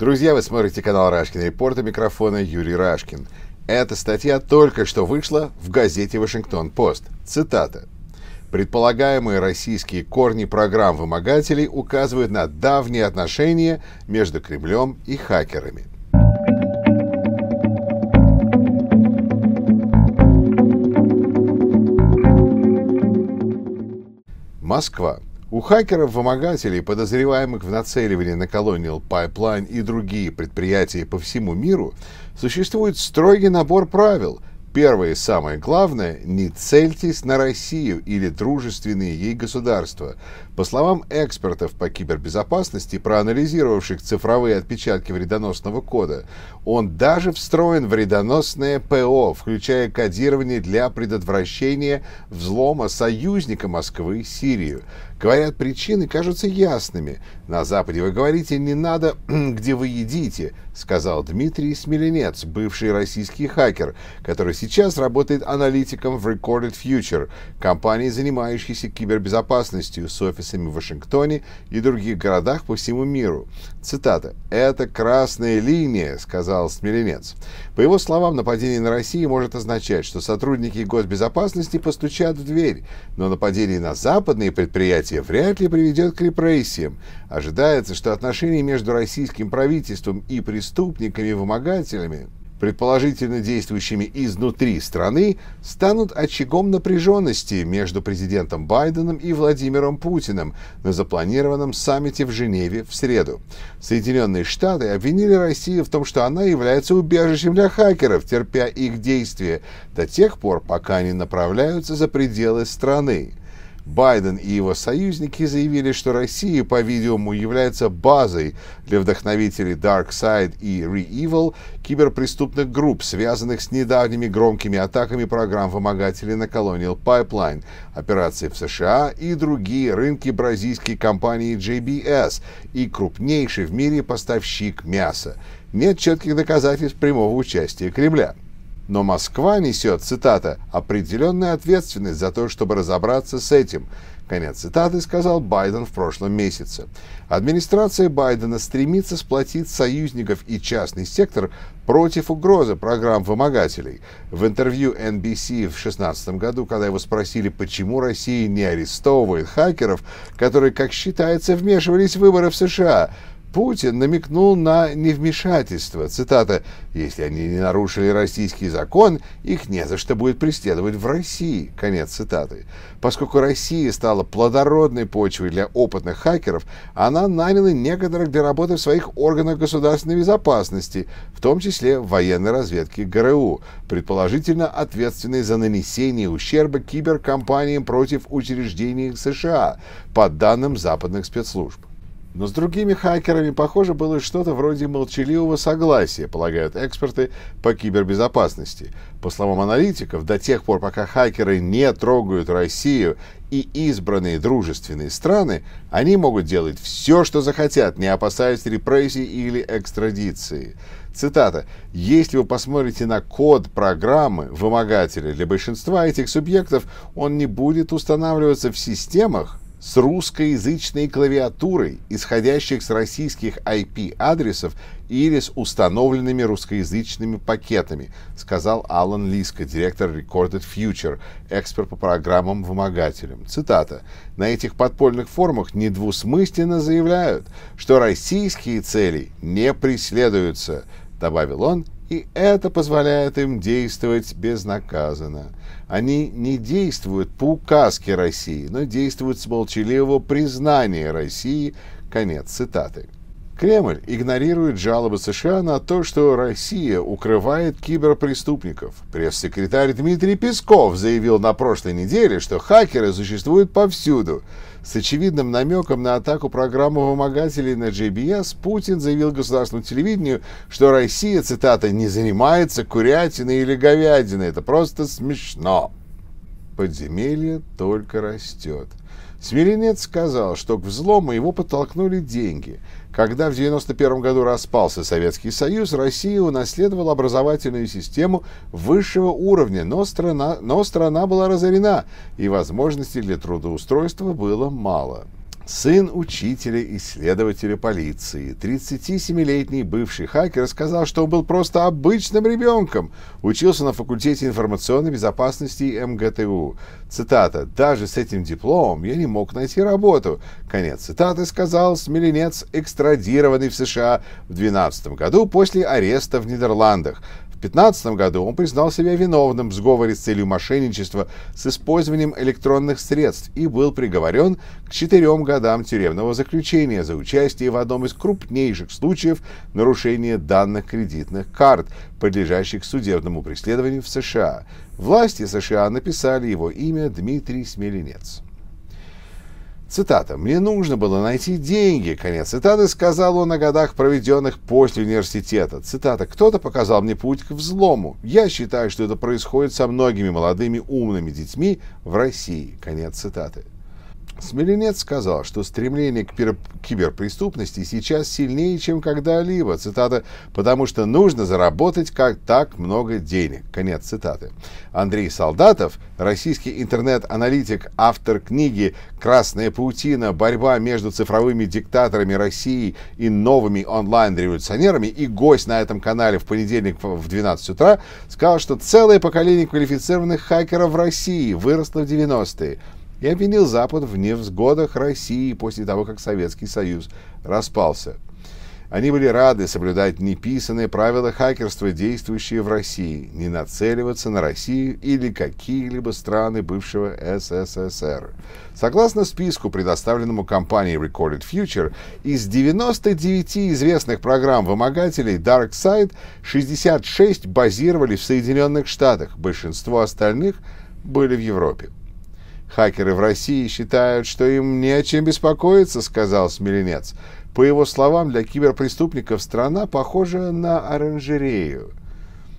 Друзья, вы смотрите канал Рашкин Репорт и микрофона Юрий Рашкин. Эта статья только что вышла в газете «Вашингтон-Пост». Цитата. Предполагаемые российские корни программ вымогателей указывают на давние отношения между Кремлем и хакерами. Москва. У хакеров-вымогателей, подозреваемых в нацеливании на Colonial Pipeline и другие предприятия по всему миру, существует строгий набор правил. Первое и самое главное – не цельтесь на Россию или дружественные ей государства. По словам экспертов по кибербезопасности, проанализировавших цифровые отпечатки вредоносного кода, он даже встроен в вредоносное ПО, включая кодирование для предотвращения взлома союзника Москвы Сирию. Говорят, причины кажутся ясными. На Западе вы говорите «не надо, где вы едите», сказал Дмитрий Смеленец, бывший российский хакер, который сейчас работает аналитиком в Recorded Future, компании, занимающейся кибербезопасностью с офисом офисами в Вашингтоне и других городах по всему миру. Цитата. «Это красная линия», — сказал Смиренец. По его словам, нападение на Россию может означать, что сотрудники госбезопасности постучат в дверь, но нападение на западные предприятия вряд ли приведет к репрессиям. Ожидается, что отношения между российским правительством и преступниками-вымогателями предположительно действующими изнутри страны, станут очагом напряженности между президентом Байденом и Владимиром Путиным на запланированном саммите в Женеве в среду. Соединенные Штаты обвинили Россию в том, что она является убежищем для хакеров, терпя их действия до тех пор, пока они направляются за пределы страны. Байден и его союзники заявили, что Россия, по-видимому, является базой для вдохновителей Dark Side и Re-Evil киберпреступных групп, связанных с недавними громкими атаками программ вымогателей на Colonial Pipeline, операции в США и другие рынки бразильской компании JBS и крупнейший в мире поставщик мяса. Нет четких доказательств прямого участия Кремля. Но Москва несет, цитата, «определенную ответственность за то, чтобы разобраться с этим», Конец цитаты сказал Байден в прошлом месяце. Администрация Байдена стремится сплотить союзников и частный сектор против угрозы программ вымогателей. В интервью NBC в 2016 году, когда его спросили, почему Россия не арестовывает хакеров, которые, как считается, вмешивались в выборы в США, Путин намекнул на невмешательство. Цитата. «Если они не нарушили российский закон, их не за что будет преследовать в России». Конец цитаты. Поскольку Россия стала плодородной почвой для опытных хакеров, она наняла некоторых для работы в своих органах государственной безопасности, в том числе военной разведки ГРУ, предположительно ответственной за нанесение ущерба киберкомпаниям против учреждений США, по данным западных спецслужб. Но с другими хакерами, похоже, было что-то вроде молчаливого согласия, полагают эксперты по кибербезопасности. По словам аналитиков, до тех пор, пока хакеры не трогают Россию и избранные дружественные страны, они могут делать все, что захотят, не опасаясь репрессий или экстрадиции. Цитата. «Если вы посмотрите на код программы вымогателя, для большинства этих субъектов он не будет устанавливаться в системах, с русскоязычной клавиатурой, исходящих с российских IP-адресов или с установленными русскоязычными пакетами, сказал Алан Лиска, директор Recorded Future, эксперт по программам вымогателям. Цитата. «На этих подпольных форумах недвусмысленно заявляют, что российские цели не преследуются», добавил он и это позволяет им действовать безнаказанно. Они не действуют по указке России, но действуют с молчаливого признания России. Конец цитаты. Кремль игнорирует жалобы США на то, что Россия укрывает киберпреступников. Пресс-секретарь Дмитрий Песков заявил на прошлой неделе, что хакеры существуют повсюду. С очевидным намеком на атаку программы вымогателей на GBS. Путин заявил государственному телевидению, что Россия, цитата, «не занимается курятиной или говядиной, это просто смешно» подземелье только растет. Смиренец сказал, что к взлому его подтолкнули деньги. Когда в 1991 году распался Советский Союз, Россия унаследовала образовательную систему высшего уровня, но страна, но страна была разорена, и возможностей для трудоустройства было мало. Сын учителя и следователя полиции, 37-летний бывший хакер, сказал, что он был просто обычным ребенком, учился на факультете информационной безопасности МГТУ. Цитата. «Даже с этим дипломом я не мог найти работу». Конец цитаты сказал смеленец, экстрадированный в США в 2012 году после ареста в Нидерландах. 2015 году он признал себя виновным в сговоре с целью мошенничества с использованием электронных средств и был приговорен к четырем годам тюремного заключения за участие в одном из крупнейших случаев нарушения данных кредитных карт, подлежащих судебному преследованию в США. Власти США написали его имя Дмитрий Смеленец. Цитата. «Мне нужно было найти деньги», конец цитаты, сказал он о годах, проведенных после университета. Цитата. «Кто-то показал мне путь к взлому. Я считаю, что это происходит со многими молодыми умными детьми в России». Конец цитаты. Смиренец сказал, что стремление к киберпреступности сейчас сильнее, чем когда-либо, цитата, «потому что нужно заработать как так много денег», конец цитаты. Андрей Солдатов, российский интернет-аналитик, автор книги «Красная паутина. Борьба между цифровыми диктаторами России и новыми онлайн-революционерами» и гость на этом канале в понедельник в 12 утра, сказал, что целое поколение квалифицированных хакеров в России выросло в 90-е и обвинил Запад в невзгодах России после того, как Советский Союз распался. Они были рады соблюдать неписанные правила хакерства, действующие в России, не нацеливаться на Россию или какие-либо страны бывшего СССР. Согласно списку, предоставленному компанией Recorded Future, из 99 известных программ вымогателей DarkSide 66 базировали в Соединенных Штатах, большинство остальных были в Европе. «Хакеры в России считают, что им не о чем беспокоиться», — сказал Смеленец. По его словам, для киберпреступников страна похожа на оранжерею.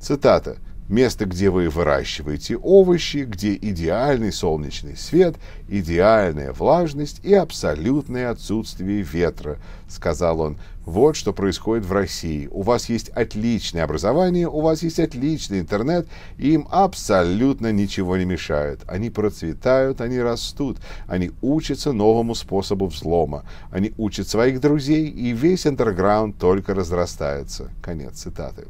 Цитата. Место, где вы выращиваете овощи, где идеальный солнечный свет, идеальная влажность и абсолютное отсутствие ветра, сказал он. Вот что происходит в России. У вас есть отличное образование, у вас есть отличный интернет, и им абсолютно ничего не мешает. Они процветают, они растут, они учатся новому способу взлома, они учат своих друзей, и весь андерграунд только разрастается. Конец цитаты.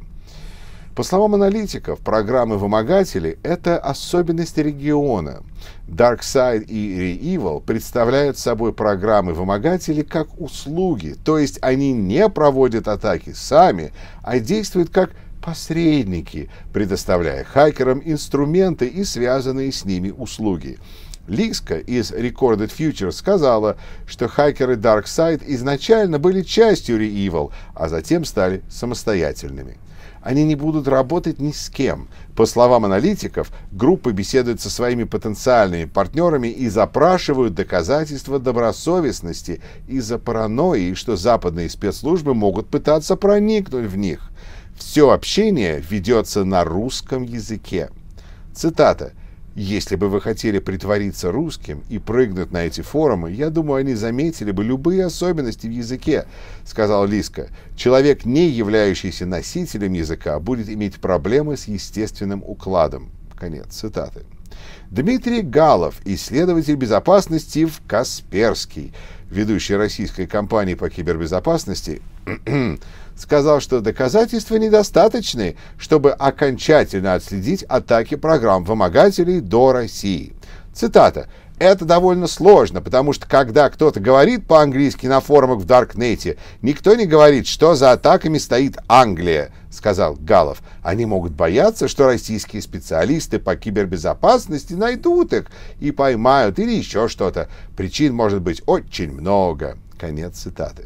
По словам аналитиков, программы вымогателей – это особенность региона. DarkSide и ReEvil представляют собой программы вымогателей как услуги, то есть они не проводят атаки сами, а действуют как посредники, предоставляя хакерам инструменты и связанные с ними услуги. Лиска из Recorded Future сказала, что хакеры DarkSide изначально были частью ReEvil, а затем стали самостоятельными они не будут работать ни с кем. По словам аналитиков, группы беседуют со своими потенциальными партнерами и запрашивают доказательства добросовестности из-за паранойи, что западные спецслужбы могут пытаться проникнуть в них. Все общение ведется на русском языке. Цитата. Если бы вы хотели притвориться русским и прыгнуть на эти форумы, я думаю, они заметили бы любые особенности в языке, сказал Лиска. Человек, не являющийся носителем языка, будет иметь проблемы с естественным укладом. Конец цитаты. Дмитрий Галов, исследователь безопасности в Касперский, ведущий российской компании по кибербезопасности, сказал, что доказательства недостаточны, чтобы окончательно отследить атаки программ вымогателей до России. Цитата. Это довольно сложно, потому что когда кто-то говорит по-английски на форумах в Даркнете, никто не говорит, что за атаками стоит Англия, сказал Галов. Они могут бояться, что российские специалисты по кибербезопасности найдут их и поймают или еще что-то. Причин может быть очень много. Конец цитаты.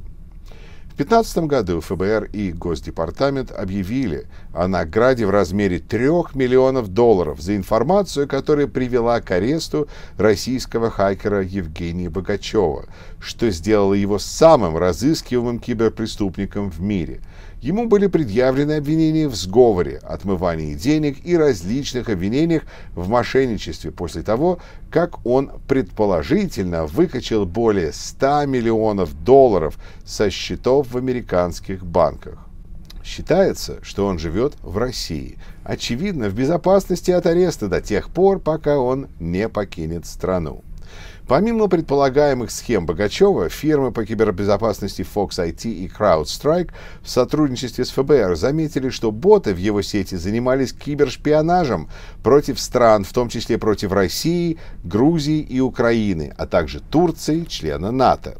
В 2015 году ФБР и Госдепартамент объявили, о награде в размере 3 миллионов долларов за информацию, которая привела к аресту российского хакера Евгения Богачева, что сделало его самым разыскиваемым киберпреступником в мире. Ему были предъявлены обвинения в сговоре, отмывании денег и различных обвинениях в мошенничестве после того, как он предположительно выкачал более 100 миллионов долларов со счетов в американских банках. Считается, что он живет в России. Очевидно, в безопасности от ареста до тех пор, пока он не покинет страну. Помимо предполагаемых схем Богачева, фирмы по кибербезопасности Fox IT и CrowdStrike в сотрудничестве с ФБР заметили, что боты в его сети занимались кибершпионажем против стран, в том числе против России, Грузии и Украины, а также Турции, члена НАТО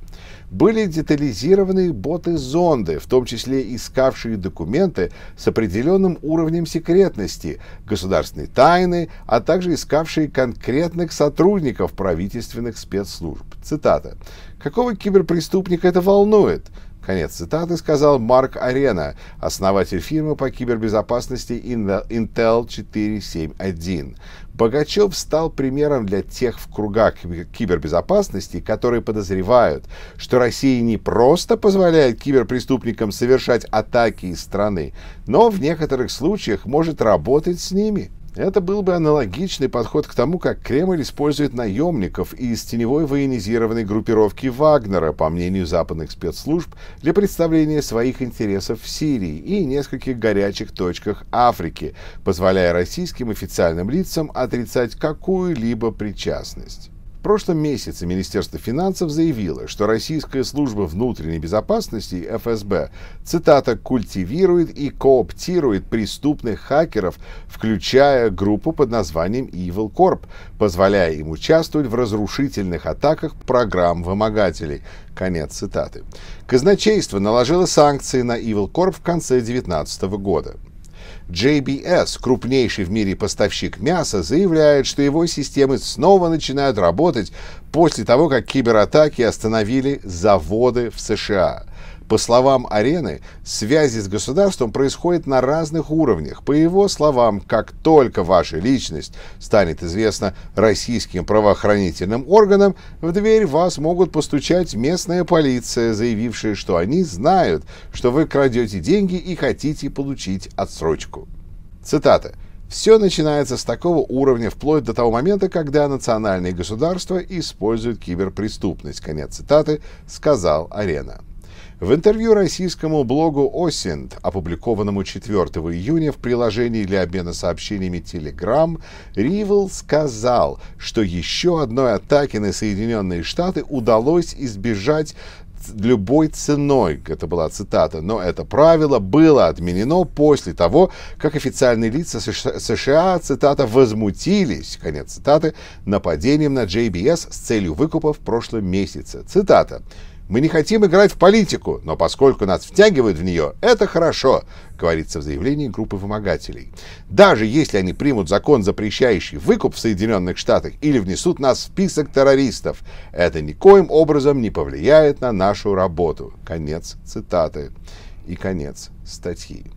были детализированы боты-зонды, в том числе искавшие документы с определенным уровнем секретности, государственной тайны, а также искавшие конкретных сотрудников правительственных спецслужб. Цитата. «Какого киберпреступника это волнует?» Конец цитаты сказал Марк Арена, основатель фирмы по кибербезопасности Intel 471. Богачев стал примером для тех в кругах кибербезопасности, которые подозревают, что Россия не просто позволяет киберпреступникам совершать атаки из страны, но в некоторых случаях может работать с ними – это был бы аналогичный подход к тому, как Кремль использует наемников из теневой военизированной группировки Вагнера, по мнению западных спецслужб, для представления своих интересов в Сирии и нескольких горячих точках Африки, позволяя российским официальным лицам отрицать какую-либо причастность прошлом месяце Министерство финансов заявило, что Российская служба внутренней безопасности ФСБ, цитата, «культивирует и кооптирует преступных хакеров, включая группу под названием Evil Corp, позволяя им участвовать в разрушительных атаках программ вымогателей». Конец цитаты. Казначейство наложило санкции на Evil Corp в конце 2019 года. JBS, крупнейший в мире поставщик мяса, заявляет, что его системы снова начинают работать после того, как кибератаки остановили заводы в США – по словам Арены, связи с государством происходят на разных уровнях. По его словам, как только ваша личность станет известна российским правоохранительным органам, в дверь вас могут постучать местная полиция, заявившая, что они знают, что вы крадете деньги и хотите получить отсрочку. Цитата. Все начинается с такого уровня вплоть до того момента, когда национальные государства используют киберпреступность. Конец цитаты, сказал Арена. В интервью российскому блогу «Осинд», опубликованному 4 июня в приложении для обмена сообщениями Telegram, Ривел сказал, что еще одной атаки на Соединенные Штаты удалось избежать любой ценой, это была цитата, но это правило было отменено после того, как официальные лица США, цитата, возмутились, конец цитаты, нападением на JBS с целью выкупа в прошлом месяце. Цитата. Мы не хотим играть в политику, но поскольку нас втягивают в нее, это хорошо, говорится в заявлении группы вымогателей. Даже если они примут закон, запрещающий выкуп в Соединенных Штатах или внесут нас в список террористов, это никоим образом не повлияет на нашу работу. Конец цитаты и конец статьи.